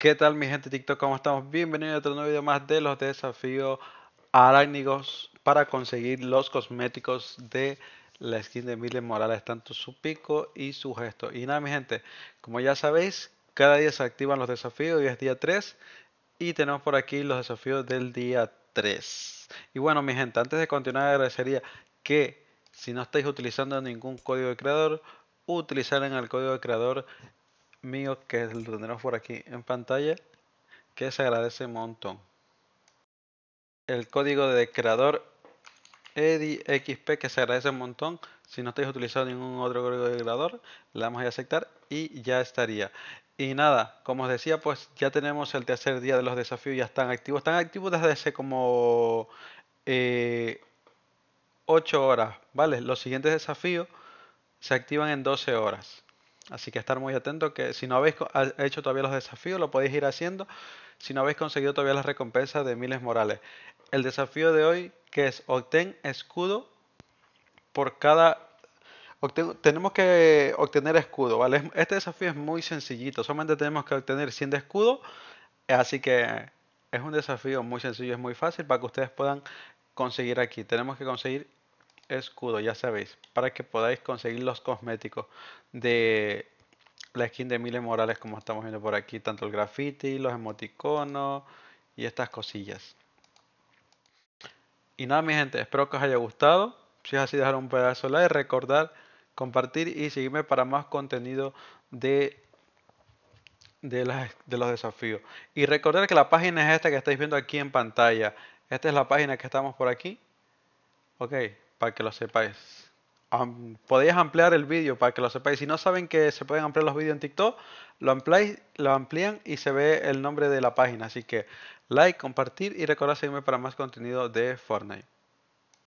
¿Qué tal mi gente TikTok? ¿Cómo estamos? Bienvenidos a otro nuevo video más de los desafíos arácnicos para conseguir los cosméticos de la skin de Miles Morales, tanto su pico y su gesto. Y nada mi gente, como ya sabéis, cada día se activan los desafíos, hoy es día 3 y tenemos por aquí los desafíos del día 3. Y bueno mi gente, antes de continuar agradecería que si no estáis utilizando ningún código de creador, utilizar el código de creador mío que lo tenemos por aquí en pantalla, que se agradece un montón. El código de creador xp que se agradece un montón. Si no estáis utilizando ningún otro código de creador, le vamos a aceptar y ya estaría. Y nada, como os decía, pues ya tenemos el tercer día de los desafíos, ya están activos. Están activos desde hace como 8 eh, horas, ¿vale? Los siguientes desafíos se activan en 12 horas. Así que estar muy atento que si no habéis hecho todavía los desafíos, lo podéis ir haciendo. Si no habéis conseguido todavía las recompensas de Miles Morales. El desafío de hoy que es obtén escudo por cada... Tenemos que obtener escudo, ¿vale? Este desafío es muy sencillito. Solamente tenemos que obtener 100 de escudo. Así que es un desafío muy sencillo, es muy fácil para que ustedes puedan conseguir aquí. Tenemos que conseguir escudo, ya sabéis, para que podáis conseguir los cosméticos de la skin de Miles Morales, como estamos viendo por aquí, tanto el graffiti, los emoticonos y estas cosillas. Y nada, mi gente, espero que os haya gustado. Si es así, dejar un pedazo de like, recordar, compartir y seguirme para más contenido de, de los desafíos. Y recordar que la página es esta que estáis viendo aquí en pantalla. Esta es la página que estamos por aquí. Ok, para que lo sepáis. podéis ampliar el vídeo para que lo sepáis. Si no saben que se pueden ampliar los vídeos en TikTok, lo, ampliáis, lo amplían y se ve el nombre de la página. Así que like, compartir y recordad seguirme para más contenido de Fortnite.